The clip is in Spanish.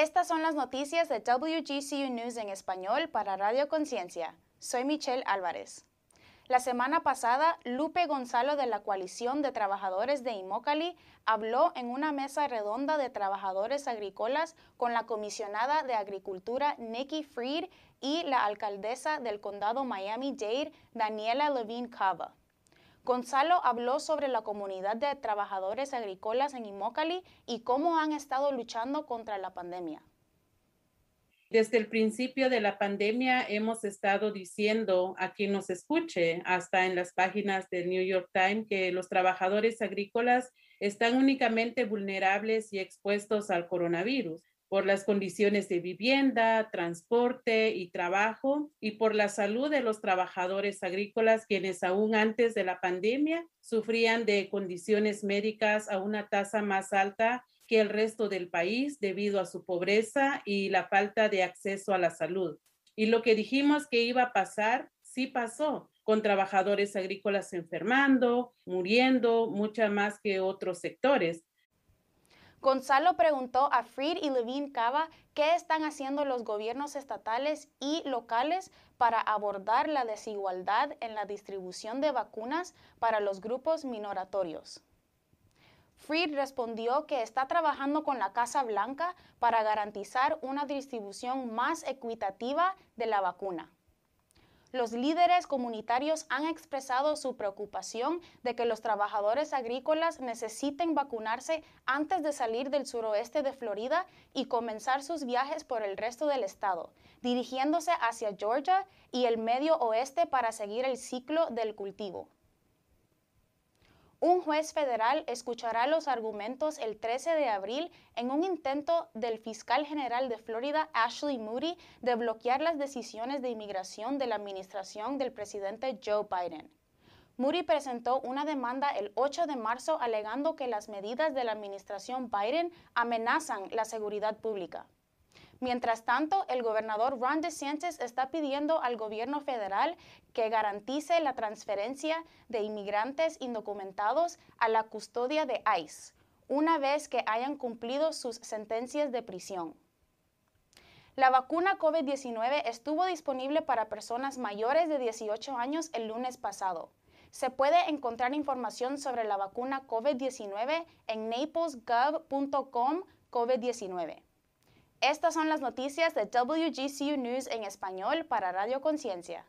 Estas son las noticias de WGCU News en español para Radio Conciencia. Soy Michelle Álvarez. La semana pasada, Lupe Gonzalo de la Coalición de Trabajadores de Imócali habló en una mesa redonda de trabajadores agrícolas con la comisionada de Agricultura Nikki Freed y la alcaldesa del condado Miami-Dade Daniela Levine Cava. Gonzalo habló sobre la comunidad de trabajadores agrícolas en Imócali y cómo han estado luchando contra la pandemia. Desde el principio de la pandemia hemos estado diciendo a quien nos escuche, hasta en las páginas del New York Times, que los trabajadores agrícolas están únicamente vulnerables y expuestos al coronavirus por las condiciones de vivienda, transporte y trabajo y por la salud de los trabajadores agrícolas quienes aún antes de la pandemia sufrían de condiciones médicas a una tasa más alta que el resto del país debido a su pobreza y la falta de acceso a la salud. Y lo que dijimos que iba a pasar, sí pasó, con trabajadores agrícolas enfermando, muriendo, mucha más que otros sectores. Gonzalo preguntó a Fried y Levine Cava qué están haciendo los gobiernos estatales y locales para abordar la desigualdad en la distribución de vacunas para los grupos minoratorios. Freed respondió que está trabajando con la Casa Blanca para garantizar una distribución más equitativa de la vacuna los líderes comunitarios han expresado su preocupación de que los trabajadores agrícolas necesiten vacunarse antes de salir del suroeste de Florida y comenzar sus viajes por el resto del estado, dirigiéndose hacia Georgia y el medio oeste para seguir el ciclo del cultivo. Un juez federal escuchará los argumentos el 13 de abril en un intento del fiscal general de Florida, Ashley Moody, de bloquear las decisiones de inmigración de la administración del presidente Joe Biden. Moody presentó una demanda el 8 de marzo alegando que las medidas de la administración Biden amenazan la seguridad pública. Mientras tanto, el gobernador Ron DeSantis está pidiendo al gobierno federal que garantice la transferencia de inmigrantes indocumentados a la custodia de ICE una vez que hayan cumplido sus sentencias de prisión. La vacuna COVID-19 estuvo disponible para personas mayores de 18 años el lunes pasado. Se puede encontrar información sobre la vacuna COVID-19 en naplesgov.com COVID-19. Estas son las noticias de WGCU News en español para Radio Conciencia.